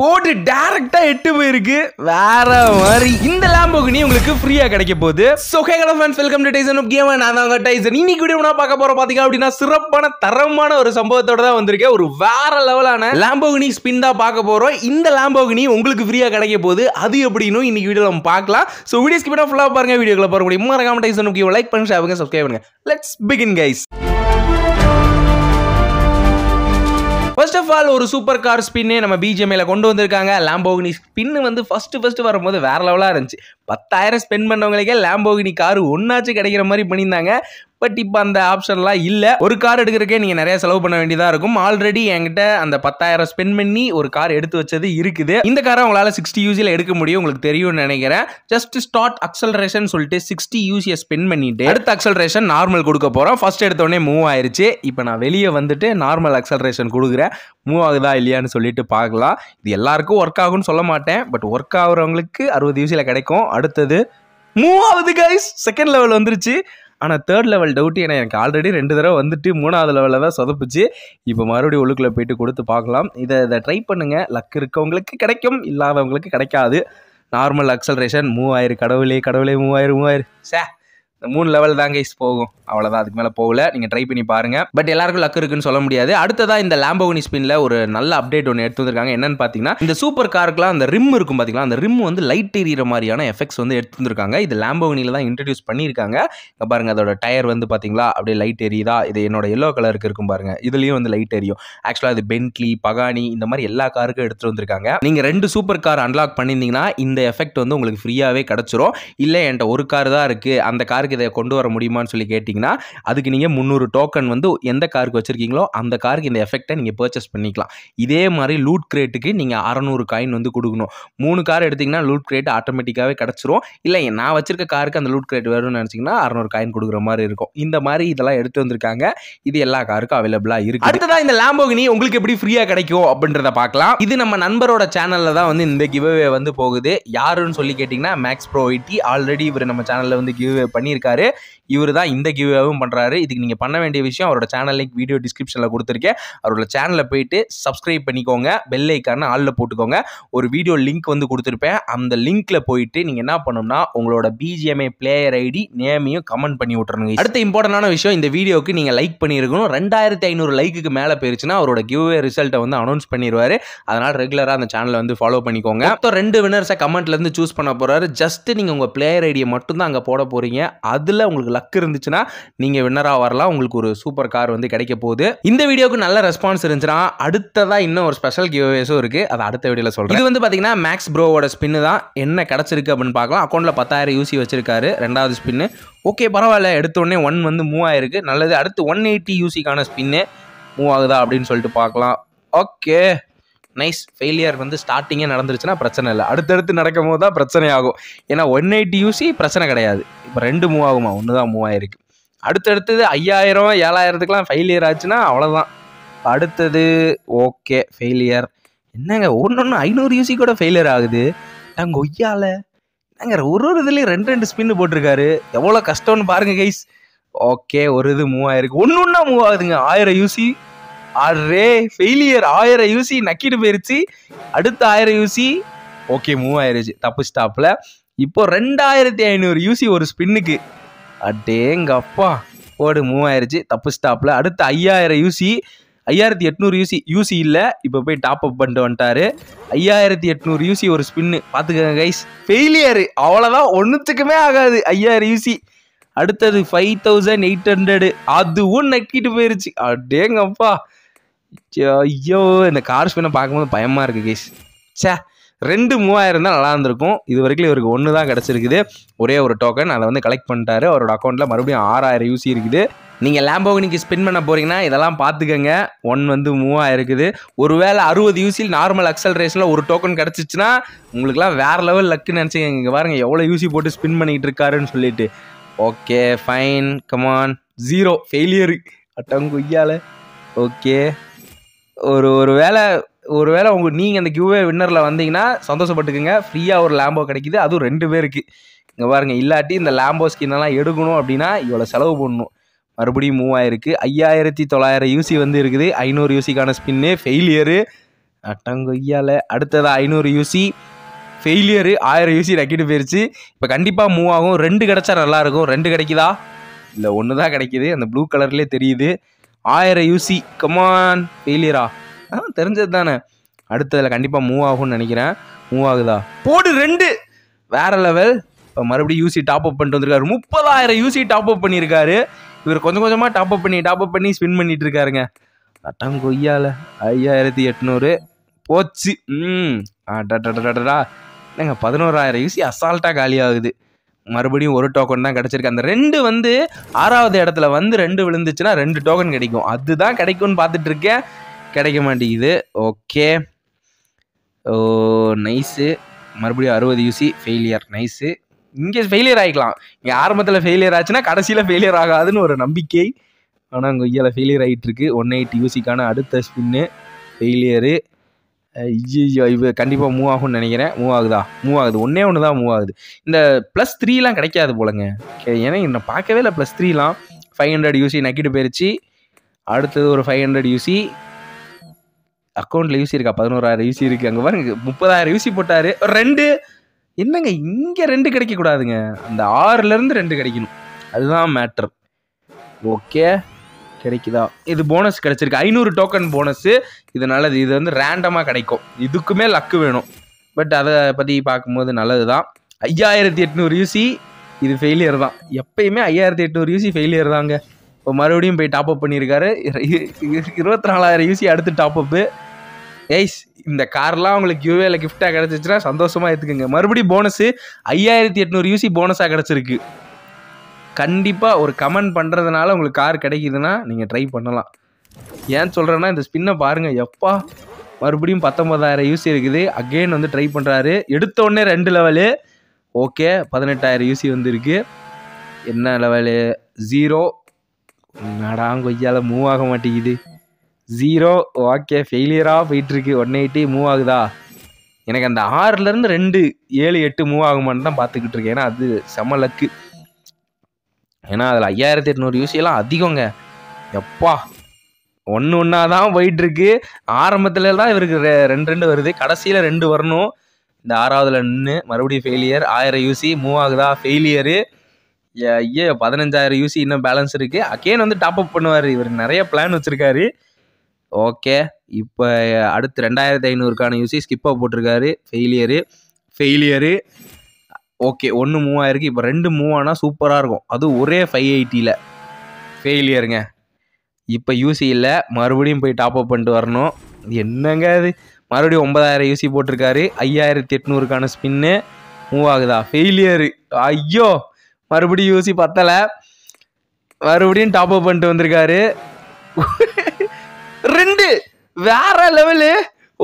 போட்டு டைரக்டா எட்டு போயிருக்கு வேற மாதிரி இந்த லேம்போகினி உங்களுக்கு ஃப்ரீயா கிடைக்க போகுது so hello fans welcome to Tyson of game நான் தான் டைசன் இன்னைக்கு வீடியோ நான் பார்க்க போற பாத்தீங்க அப்படின்னா சிறப்பான தரமான ஒரு சம்பவத்தோட தான் வந்திருக்கேன் ஒரு வேற லெவலான லேம்போகினி ஸ்பின் தான் பார்க்க போறோம் இந்த லேம்போகினி உங்களுக்கு ஃப்ரீயா கிடைக்க போகுது அது எப்படின்னு இன்னைக்கு வீடியோல நம்ம பார்க்கலாம் ஸோ வீடியோ ஸ்கிப் ஃபுல்லாக பாருங்க வீடியோக்குள்ள போற மறக்காம டைசன் ஆஃப் கேம் லைக் பண்ணி ஷேர் பண்ணுங்க சப்ஸ்கிரைப் பண்ணுங்க let's begin guys first of all ஒரு சூப்பர் கார் ஸ்பின்னு நம்ம பிஜிஎம்ஐயில் கொண்டு வந்திருக்காங்க லேம்போகினி ஸ்பின்னு வந்து ஃபஸ்ட்டு ஃபஸ்ட்டு வரும்போது வேற லெவலாக இருந்துச்சு பத்தாயிரம் ஸ்பெண்ட் பண்ணவங்களுக்கே லேம்போகினி கார் ஒன்றாச்சும் கிடைக்கிற மாதிரி பண்ணியிருந்தாங்க பட் இப்போ அந்த ஆப்ஷன்லாம் இல்லை ஒரு கார் எடுக்கிறக்கே நீங்கள் நிறைய செலவு பண்ண வேண்டியதாக இருக்கும் ஆல்ரெடி என்கிட்ட அந்த பத்தாயிரம் ஸ்பெண்ட் பண்ணி ஒரு கார் எடுத்து வச்சது இருக்குது இந்த காரை உங்களால் சிக்ஸ்டி யூசியில் எடுக்க முடியும் உங்களுக்கு தெரியும்னு நினைக்கிறேன் ஜஸ்ட் ஸ்டார்ட் அக்சலரேஷன் சொல்லிட்டு சிக்ஸ்டி யூசியை ஸ்பெண்ட் பண்ணிட்டு அடுத்த அக்சலரேஷன் நார்மல் கொடுக்க போகிறோம் ஃபர்ஸ்ட் எடுத்தோடனே மூவ் ஆயிடுச்சு இப்போ நான் வெளியே வந்துட்டு நார்மல் அக்சலரேஷன் கொடுக்குறேன் மூவ் ஆகுதா இல்லையான்னு சொல்லிட்டு பார்க்கலாம் இது எல்லாருக்கும் ஒர்க் ஆகும்னு சொல்ல மாட்டேன் பட் ஒர்க் ஆகுறவங்களுக்கு அறுபது யூசியில் கிடைக்கும் அடுத்தது மூவ் ஆகுது கைஸ் செகண்ட் லெவல் வந்துருச்சு ஆனால் தேர்ட் லெவல் டவுட்டு ஏன்னா எனக்கு ஆல்ரெடி ரெண்டு தடவை வந்துட்டு மூணாவது லெவலில் தான் சொதப்பிச்சு இப்போ மறுபடியும் உள்ளுக்குள்ளே போயிட்டு கொடுத்து பார்க்கலாம் இதை இதை ட்ரை பண்ணுங்கள் லக் இருக்கவங்களுக்கு கிடைக்கும் இல்லாதவங்களுக்கு கிடைக்காது நார்மல் அக்சலரேஷன் மூவாயிரம் கடவுளே கடவுளே மூவாயிரம் மூவாயிரம் சே இந்த மூணு லெவல் தான் கைஸ் போகும் அவ்வளோதான் அதுக்கு மேலே போகல நீங்கள் ட்ரை பண்ணி பாருங்கள் பட் எல்லாருக்கும் லக்கு இருக்குன்னு சொல்ல முடியாது அடுத்ததாக இந்த லேம்போகனி ஸ்பின்ல ஒரு நல்ல அப்டேட் ஒன்று எடுத்து வந்திருக்காங்க என்னன்னு பார்த்தீங்கன்னா இந்த சூப்பர் காருக்குலாம் அந்த ரிம் இருக்கும் பார்த்தீங்களா அந்த ரிம் வந்து லைட் எரியிற மாதிரியான எஃபெக்ட்ஸ் வந்து எடுத்து வந்திருக்காங்க இது லேம்போகனியில் தான் இன்ட்ரடியூஸ் பண்ணியிருக்காங்க பாருங்கள் அதோட டயர் வந்து பார்த்தீங்களா அப்படியே லைட் எரியுதா இது என்னோட எல்லோ கலருக்கு இருக்கும் பாருங்க இதுலேயும் வந்து லைட் எரியும் ஆக்சுவலாக அது பென்ட்லி பகானி இந்த மாதிரி எல்லா காருக்கும் எடுத்து வந்திருக்காங்க நீங்கள் ரெண்டு சூப்பர் கார் அன்லாக் பண்ணியிருந்தீங்கன்னா இந்த எஃபெக்ட் வந்து உங்களுக்கு ஃப்ரீயாகவே கிடச்சிரும் இல்லை என்கிட்ட ஒரு கார் தான் இருக்குது அந்த காருக்கு காருக்கு இதை கொண்டு வர முடியுமான்னு சொல்லி கேட்டிங்கன்னா அதுக்கு நீங்கள் முந்நூறு டோக்கன் வந்து எந்த காருக்கு வச்சுருக்கீங்களோ அந்த காருக்கு இந்த எஃபெக்டை நீங்கள் பர்ச்சேஸ் பண்ணிக்கலாம் இதே மாதிரி லூட் கிரேட்டுக்கு நீங்கள் அறநூறு காயின் வந்து கொடுக்கணும் மூணு கார் எடுத்திங்கன்னா லூட் கிரேட் ஆட்டோமேட்டிக்காகவே கிடச்சிரும் இல்லை நான் வச்சிருக்க காருக்கு அந்த லூட் கிரேட் வரும்னு நினச்சிங்கன்னா அறநூறு காயின் கொடுக்குற மாதிரி இருக்கும் இந்த மாதிரி இதெல்லாம் எடுத்து வந்திருக்காங்க இது எல்லா காருக்கும் அவைலபிளாக இருக்குது அடுத்ததான் இந்த லேம்போகினி உங்களுக்கு எப்படி ஃப்ரீயாக கிடைக்கும் அப்படின்றத பார்க்கலாம் இது நம்ம நண்பரோட சேனலில் தான் வந்து இந்த கிவ்வே வந்து போகுது யாருன்னு சொல்லி கேட்டிங்கன்னா மேக்ஸ் ப்ரோ ஐடி ஆல்ரெடி இவர் நம்ம சேனலில் வந்து கிவ்வே பண்ணி பண்ணியிருக்காரு இவர் தான் இந்த கிவ்வேவும் பண்ணுறாரு இதுக்கு நீங்கள் பண்ண வேண்டிய விஷயம் அவரோட சேனல் லிங்க் வீடியோ டிஸ்கிரிப்ஷனில் கொடுத்துருக்கேன் அவரோட சேனலில் போயிட்டு சப்ஸ்கிரைப் பண்ணிக்கோங்க பெல் ஐக்கான ஆளில் போட்டுக்கோங்க ஒரு வீடியோ லிங்க் வந்து கொடுத்துருப்பேன் அந்த லிங்க்கில் போயிட்டு நீங்கள் என்ன பண்ணணும்னா உங்களோட பிஜிஎம்ஐ பிளேயர் ஐடி நேமையும் கமெண்ட் பண்ணி விட்டுருங்க அடுத்த இம்பார்ட்டண்டான விஷயம் இந்த வீடியோக்கு நீங்கள் லைக் பண்ணியிருக்கணும் ரெண்டாயிரத்தி ஐநூறு லைக்குக்கு மேலே போயிருச்சுன்னா அவரோட கிவ்வே ரிசல்ட்டை வந்து அனௌன்ஸ் பண்ணிடுவார் அதனால் ரெகுலராக அந்த சேனலை வந்து ஃபாலோ பண்ணிக்கோங்க ரெண்டு வினர்ஸை கமெண்ட்லேருந்து சூஸ் பண்ண போகிறாரு ஜஸ்ட் நீங்கள் உங்கள் பிளேயர் ஐடியை மட்டும்தான் அங்கே போட போகிறீங்க அதில் உங்களுக்கு லக் இருந்துச்சுன்னா நீங்கள் வின்னராக வரலாம் உங்களுக்கு ஒரு சூப்பர் கார் வந்து கிடைக்க போகுது இந்த வீடியோக்கு நல்ல ரெஸ்பான்ஸ் இருந்துச்சுன்னா அடுத்ததாக இன்னும் ஒரு ஸ்பெஷல் கிவ்வேஸும் இருக்குது அதை அடுத்த வீடியோவில் சொல்கிறேன் இது வந்து பார்த்தீங்கன்னா மேக்ஸ் ப்ரோவோட ஸ்பின்னு தான் என்ன கிடச்சிருக்கு அப்படின்னு பார்க்கலாம் அக்கௌண்ட்டில் பத்தாயிரம் யூசி வச்சிருக்காரு ரெண்டாவது ஸ்பின்னு ஓகே பரவாயில்ல எடுத்தோடனே ஒன் வந்து மூவ் ஆயிருக்கு நல்லது அடுத்து ஒன் எயிட்டி யூசிக்கான ஸ்பின்னு மூவ் ஆகுதா அப்படின்னு சொல்லிட்டு பார்க்கலாம் ஓகே நைஸ் ஃபெயிலியர் வந்து ஸ்டார்டிங்கே நடந்துருச்சுன்னா பிரச்சனை இல்லை அடுத்தடுத்து நடக்கும் போது தான் பிரச்சனை ஆகும் ஏன்னா ஒன் எயிட்டி யூசி பிரச்சனை கிடையாது இப்போ ரெண்டு மூவ் ஆகுமா ஒன்று தான் மூவ் ஆகிருக்கு அடுத்தடுத்தது ஐயாயிரம் ஏழாயிரத்துக்கெலாம் ஃபெயிலியர் ஆச்சுன்னா அவ்வளோதான் அடுத்தது ஓகே ஃபெயிலியர் என்னங்க ஒன்று ஒன்று ஐநூறு யூசி கூட ஃபெயிலியர் ஆகுது நாங்கள் ஒய்யால நாங்கள் ஒரு ஒரு இதுலேயும் ரெண்டு ரெண்டு ஸ்பின் போட்டிருக்காரு எவ்வளோ கஷ்டம்னு பாருங்கள் கைஸ் ஓகே ஒரு இது மூவ் ஆயிருக்கு ஒன்று ஒன்றா மூவ் ஆகுதுங்க ஆயிரம் யூசி அரே ஃபெயிலியர் ஆயிரம் யூசி நக்கிட்டு போயிருச்சு அடுத்த ஆயிரம் யூசி ஓகே மூவ் ஆயிருச்சு தப்பு ஸ்டாப்பில் இப்போ ரெண்டாயிரத்தி ஐநூறு யூசி ஒரு ஸ்பின்னுக்கு அடேங்க அப்பா கோடு மூவ் தப்பு ஸ்டாப்பில் அடுத்த ஐயாயிரம் யூசி ஐயாயிரத்தி எட்நூறு யூசி யூசி இல்லை இப்போ போய் டாப் அப் பண்ணிட்டு வந்துட்டாரு ஐயாயிரத்தி எட்நூறு யூசி ஒரு ஸ்பின்னு பார்த்துக்கோங்க கைஸ் ஃபெயிலியரு அவ்வளோதான் ஒன்றுத்துக்குமே ஆகாது ஐயாயிரம் யூசி அடுத்தது ஃபைவ் தௌசண்ட் எயிட் ஹண்ட்ரடு அதுவும் நக்கிட்டு போயிருச்சு அடேங்கப்பா ஐயோ இந்த கார் ஸ்பின்னை பார்க்கும்போது பயமாக இருக்குது கேஸ் சே ரெண்டு மூவாயிரம் தான் நல்லா இருந்திருக்கும் இது வரைக்கும் இவருக்கு ஒன்று தான் கிடச்சிருக்குது ஒரே ஒரு டோக்கன் அதை வந்து கலெக்ட் பண்ணிட்டாரு அவரோட அக்கௌண்ட்டில் மறுபடியும் ஆறாயிரம் யூசி இருக்குது நீங்கள் லேம்போகினிக்கு ஸ்பின் பண்ண போகிறீங்கன்னா இதெல்லாம் பார்த்துக்கங்க ஒன் வந்து மூவாக இருக்குது ஒருவேளை அறுபது யூசியில் நார்மல் ரேஸில் ஒரு டோக்கன் கிடச்சிச்சுன்னா உங்களுக்குலாம் வேறு லெவல் லக்குன்னு நினச்சிக்கோங்க இங்கே பாருங்கள் எவ்வளோ யூசி போட்டு ஸ்பின் பண்ணிகிட்டு இருக்காருன்னு சொல்லிட்டு okay fine come on zero failure அட்டங்குய்யால ஓகே ஒரு ஒரு வேலை ஒரு வேளை உங்க நீங்கள் அந்த கியூவே வின்னரில் வந்தீங்கன்னா சந்தோஷப்பட்டுக்குங்க ஃப்ரீயாக ஒரு லேம்போ கிடைக்குது அதுவும் ரெண்டு பேருக்கு இங்கே பாருங்கள் இல்லாட்டி இந்த லேம்போ ஸ்கின்னெல்லாம் எடுக்கணும் அப்படின்னா இவ்வளோ செலவு பண்ணணும் மறுபடியும் மூவ் ஆயிருக்கு ஐயாயிரத்தி தொள்ளாயிரம் யூசி வந்து இருக்குது ஐநூறு யூசிக்கான ஸ்பின்னு ஃபெயிலியரு அட்டங்கொய்யால அடுத்ததாக ஐநூறு யூசி ஃபெயிலியரு ஆயிரம் யூசி ரக்கிட்டு போயிடுச்சு இப்போ கண்டிப்பாக மூவ் ஆகும் ரெண்டு கிடச்சா நல்லாயிருக்கும் ரெண்டு கிடைக்குதா இல்லை ஒன்று தான் கிடைக்கிது அந்த ப்ளூ கலர்லேயே தெரியுது ஆயிரம் யூசி கமான் ஃபெயிலியரா தெரிஞ்சது தானே அடுத்ததில் கண்டிப்பாக மூவ் ஆகும்னு நினைக்கிறேன் மூவ் ஆகுதா போடு ரெண்டு வேற லெவல் இப்போ மறுபடியும் யூசி டாப் அப் பண்ணிட்டு வந்திருக்காரு முப்பதாயிரம் யூசி டாப் அப் பண்ணியிருக்காரு இவர் கொஞ்சம் கொஞ்சமாக டாப் அப் பண்ணி டாப் அப் பண்ணி ஸ்பின் பண்ணிட்டு இருக்காருங்க அட்டம் கொய்யால ஐயாயிரத்தி எட்நூறு போச்சு ம் ஆ டா என்னங்க பதினோராயிரம் யூசி அசால்ட்டாக காலி ஆகுது மறுபடியும் ஒரு டோக்கன் தான் கிடச்சிருக்கு அந்த ரெண்டு வந்து ஆறாவது இடத்துல வந்து ரெண்டு விழுந்துச்சுன்னா ரெண்டு டோக்கன் கிடைக்கும் அதுதான் கிடைக்கும்னு பார்த்துட்டு இருக்கேன் கிடைக்க மாட்டேங்குது ஓகே ஓ நைஸு மறுபடியும் அறுபது யூசி ஃபெயிலியர் நைஸு இங்கே ஃபெயிலியர் ஆகிக்கலாம் இங்கே ஆரம்பத்தில் ஃபெயிலியர் ஆச்சுன்னா கடைசியில் ஃபெயிலியர் ஆகாதுன்னு ஒரு நம்பிக்கை ஆனால் கொய்யால் ஃபெயிலியர் ஆகிட்டுருக்கு ஒன் எயிட் யூசிக்கான அடுத்த ஸ்பின்னு ஃபெயிலியரு ஐயோ இவ கண்டிப்பாக மூவ் ஆகும்னு நினைக்கிறேன் மூவ் ஆகுதா மூவ் ஆகுது ஒன்றே ஒன்று தான் மூவ் ஆகுது இந்த ப்ளஸ் த்ரீலாம் கிடைக்காது போலங்க ஏன்னா நான் பார்க்கவே இல்லை ப்ளஸ் த்ரீலாம் ஃபைவ் ஹண்ட்ரட் யூசி நக்கிட்டு போயிருச்சு அடுத்தது ஒரு ஃபைவ் ஹண்ட்ரட் யூசி அக்கௌண்ட்டில் யூசி இருக்கா பதினோராயிரம் யூசி இருக்குது அங்கே பாருங்க முப்பதாயிரம் யூசி போட்டார் ரெண்டு என்னங்க இங்கே ரெண்டு கிடைக்கக்கூடாதுங்க அந்த ஆறுலேருந்து ரெண்டு கிடைக்கணும் அதுதான் மேட்ரு ஓகே கிடைக்குதா இது போனஸ் கிடைச்சிருக்கு ஐநூறு டோக்கன் போனஸு இதனால் இது வந்து ரேண்டமாக கிடைக்கும் இதுக்குமே லக்கு வேணும் பட் அதை பற்றி பார்க்கும்போது நல்லது தான் ஐயாயிரத்தி எட்நூறு யூசி இது ஃபெயிலியர் தான் எப்பயுமே ஐயாயிரத்தி எட்நூறு யூசி ஃபெயிலியர் தாங்க இப்போ மறுபடியும் போய் டாப் அப் பண்ணியிருக்காரு இருபத்தி நாலாயிரம் யூசி அடுத்து டாப் அப்பு எய்ஸ் இந்த கார்லாம் உங்களுக்கு யூவேல கிஃப்டாக கிடச்சிச்சுன்னா சந்தோஷமாக எடுத்துக்கோங்க மறுபடியும் போனஸு ஐயாயிரத்தி எட்நூறு யூசி போனஸாக கிடச்சிருக்கு கண்டிப்பாக ஒரு கமெண்ட் பண்ணுறதுனால உங்களுக்கு கார் கிடைக்குதுன்னா நீங்கள் ட்ரை பண்ணலாம் ஏன் சொல்கிறேன்னா இந்த ஸ்பின்னை பாருங்கள் எப்பா மறுபடியும் பத்தொம்பதாயிரம் யூசி இருக்குது அகெயின் வந்து ட்ரை பண்ணுறாரு எடுத்த உடனே ரெண்டு லெவலு ஓகே பதினெட்டாயிரம் யூசி வந்துருக்கு என்ன லெவலு ஜீரோ நடா கொய்யால் மூவ் ஆக மாட்டேங்குது ஜீரோ ஓகே ஃபெயிலியராக போயிட்டுருக்கு ஒன் எயிட்டி மூவ் ஆகுதா எனக்கு அந்த ஆறுலேருந்து ரெண்டு ஏழு எட்டு மூவ் ஆகுமான்னு தான் பார்த்துக்கிட்டு இருக்கேன் ஏன்னா அது செம லக்கு ஏன்னா அதில் ஐயாயிரத்தி எட்நூறு யூசியெல்லாம் அதிகங்க எப்பா ஒன்று ஒன்றா தான் போயிட்டுருக்கு ஆரம்பத்தில் தான் இவருக்கு ரெண்டு ரெண்டு வருது கடைசியில் ரெண்டு வரணும் இந்த ஆறாவதுல நின்று மறுபடியும் ஃபெயிலியர் ஆயிரம் யூசி மூவ் ஆகுதா ஃபெயிலியரு ஐயோ பதினஞ்சாயிரம் யூசி இன்னும் பேலன்ஸ் இருக்குது அகேன் வந்து டாப் அப் பண்ணுவார் இவர் நிறைய பிளான் வச்சுருக்காரு ஓகே இப்போ அடுத்து ரெண்டாயிரத்தி ஐநூறுக்கான யூசி ஸ்கிப்பாக போட்டிருக்காரு ஃபெயிலியரு ஃபெயிலியரு ஓகே ஒன்று மூவ் ஆயிருக்கு இப்போ ரெண்டு மூவ் ஆனால் சூப்பராக இருக்கும் அதுவும் ஒரே ஃபைவ் எயிட்டியில் ஃபெயிலியருங்க இப்போ யூசி இல்லை மறுபடியும் போய் டாப் அப் பண்ணிட்டு வரணும் என்னங்க அது மறுபடியும் ஒன்பதாயிரம் யூசி போட்டிருக்காரு ஐயாயிரத்தி எட்நூறுக்கான ஸ்பின்னு மூவ் ஆகுதா ஃபெயிலியரு ஐயோ மறுபடியும் யூசி பத்தலை மறுபடியும் டாப் அப் பண்ணிட்டு வந்திருக்காரு ரெண்டு வேற லெவலு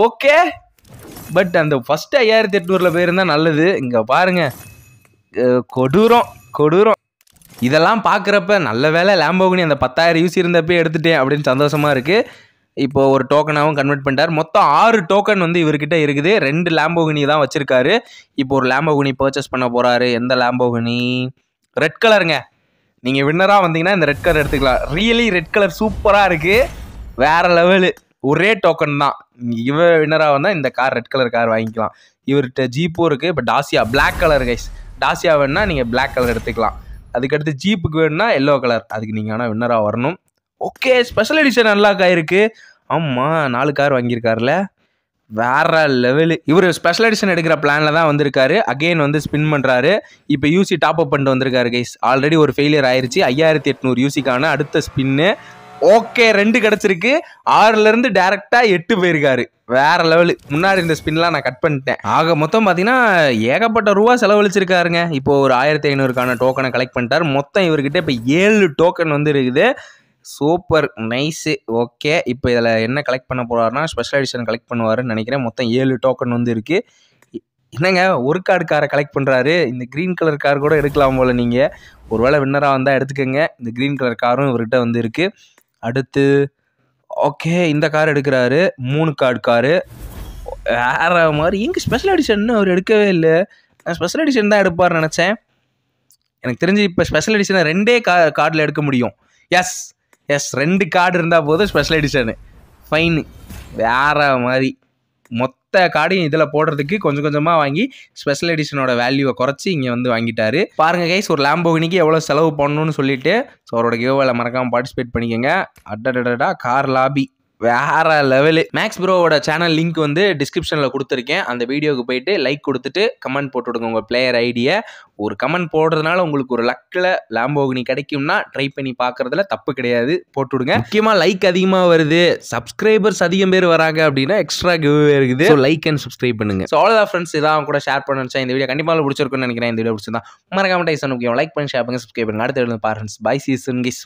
ஓகே பட் அந்த ஃபஸ்ட்டு ஐயாயிரத்தி எட்நூறில் போயிருந்தால் நல்லது இங்கே பாருங்கள் கொடூரம் கொடூரம் இதெல்லாம் பார்க்குறப்ப நல்ல வேலை லேம்போகினி அந்த பத்தாயிரம் யூஸ் இருந்தப்பே எடுத்துட்டேன் அப்படின்னு சந்தோஷமாக இருக்குது இப்போது ஒரு டோக்கனாகவும் கன்வெர்ட் பண்ணிட்டார் மொத்தம் ஆறு டோக்கன் வந்து இவர்கிட்ட இருக்குது ரெண்டு லேம்போகினி தான் வச்சுருக்காரு இப்போ ஒரு லேம்போகினி பர்ச்சேஸ் பண்ண போகிறாரு எந்த லேம்போகினி ரெட் கலருங்க நீங்கள் வின்னராக வந்தீங்கன்னா இந்த ரெட் கலர் எடுத்துக்கலாம் ரியலி ரெட் கலர் சூப்பராக இருக்குது வேறு லெவலு ஒரே டோக்கன் தான் இவர் வின்னராக வந்தால் இந்த கார் ரெட் கலர் கார் வாங்கிக்கலாம் இவர்கிட்ட ஜீப்பும் இருக்குது இப்போ Dacia black colour guys Dacia வேணுன்னா நீங்கள் பிளாக் கலர் எடுத்துக்கலாம் அதுக்கடுத்து ஜீப்புக்கு வேணும்னா எல்லோ கலர் அதுக்கு நீங்கள் ஆனால் வின்னராக வரணும் ஓகே ஸ்பெஷல் எடிஷன் நல்லா காயிருக்கு ஆமாம் நாலு கார் வாங்கியிருக்காருல வேற லெவலு இவர் ஸ்பெஷல் எடிஷன் எடுக்கிற பிளானில் தான் வந்திருக்காரு அகெயின் வந்து ஸ்பின் பண்ணுறாரு இப்போ யூசி டாப் அப் பண்ணிட்டு வந்திருக்காரு கைஸ் ஆல்ரெடி ஒரு ஃபெயிலியர் ஆயிடுச்சு ஐயாயிரத்தி எட்நூறு யூசிக்கான அடுத்த ஸ்பின்னு ஓகே ரெண்டு கிடச்சிருக்கு ஆறுலேருந்து டேரெக்டாக எட்டு போயிருக்காரு வேற லெவலு முன்னாடி இந்த ஸ்பின்லாம் நான் கட் பண்ணிட்டேன் ஆக மொத்தம் பார்த்தீங்கன்னா ஏகப்பட்ட ரூபா செலவழிச்சிருக்காருங்க இப்போ ஒரு ஆயிரத்தி ஐநூறுக்கான டோக்கனை கலெக்ட் பண்ணிட்டார் மொத்தம் இவர்கிட்ட இப்போ ஏழு டோக்கன் வந்து இருக்குது சூப்பர் நைஸு ஓகே இப்போ இதில் என்ன கலெக்ட் பண்ண போகிறாருன்னா ஸ்பெஷல் எடிஷன் கலெக்ட் பண்ணுவாருன்னு நினைக்கிறேன் மொத்தம் ஏழு டோக்கன் வந்து இருக்கு என்னங்க ஒரு கார்டு காரை கலெக்ட் பண்ணுறாரு இந்த க்ரீன் கலர் கார் கூட எடுக்கலாம் போல் நீங்கள் ஒருவேளை வின்னராக வந்தால் எடுத்துக்கோங்க இந்த க்ரீன் கலர் காரும் இவர்கிட்ட வந்து இருக்குது அடுத்து ஓகே இந்த கார் எடுக்கிறாரு மூணு கார்டு காரு வேற மாதிரி இங்கு ஸ்பெஷல் எடிஷன்னு அவர் எடுக்கவே இல்லை நான் ஸ்பெஷல் எடிஷன் தான் எடுப்பார்னு நினச்சேன் எனக்கு தெரிஞ்சு இப்போ ஸ்பெஷல் எடிஷனை ரெண்டே கா கார்டில் எடுக்க முடியும் எஸ் எஸ் ரெண்டு கார்டு இருந்தால் போதும் ஸ்பெஷல் எடிஷனு ஃபைனு வேற மாதிரி மொத்த மற்ற கார்டையும் இதில் போடுறதுக்கு கொஞ்சம் கொஞ்சமாக வாங்கி ஸ்பெஷல் எடிஷனோட வேல்யூவை குறைச்சி இங்கே வந்து வாங்கிட்டாரு பாருங்கள் கைஸ் ஒரு லேம்போகினிக்கு எவ்வளோ செலவு பண்ணணும்னு சொல்லிட்டு ஸோ அவரோட கேவலை மறக்காமல் பார்ட்டிசிபேட் பண்ணிக்கோங்க அட்டடடா கார் லாபி வேற லெவலு மேக்ஸ் ப்ரோவோட சேனல் லிங்க் வந்து டிஸ்கிரிப்ஷனில் கொடுத்துருக்கேன் அந்த வீடியோவுக்கு போயிட்டு லைக் கொடுத்துட்டு கமெண்ட் போட்டுவிடுங்க உங்கள் பிளேயர் ஐடியை ஒரு கமெண்ட் போடுறதுனால உங்களுக்கு ஒரு லக்கில் லேம்போகினி கிடைக்கும்னா ட்ரை பண்ணி பார்க்குறதுல தப்பு கிடையாது போட்டுவிடுங்க முக்கியமாக லைக் அதிகமாக வருது சப்ஸ்கிரைபர்ஸ் அதிகம் பேர் வராங்க அப்படின்னா எக்ஸ்ட்ரா கிவ் இருக்குது ஸோ லைக் அண்ட் சப்ஸ்கிரைப் பண்ணுங்க ஸோ அவ்வளோதான் ஃப்ரெண்ட்ஸ் இதான் கூட ஷேர் பண்ண இந்த வீடியோ கண்டிப்பாக பிடிச்சிருக்குன்னு நினைக்கிறேன் இந்த வீடியோ பிடிச்சிருந்தா மறக்காம டைஸ் முக்கியம் லைக் பண்ணி ஷேர் பண்ணுங்க சப்ஸ்கிரைப் பண்ணுங்கள் அடுத்த வீடியோ பாருங்க பை சீசன் கிஸ்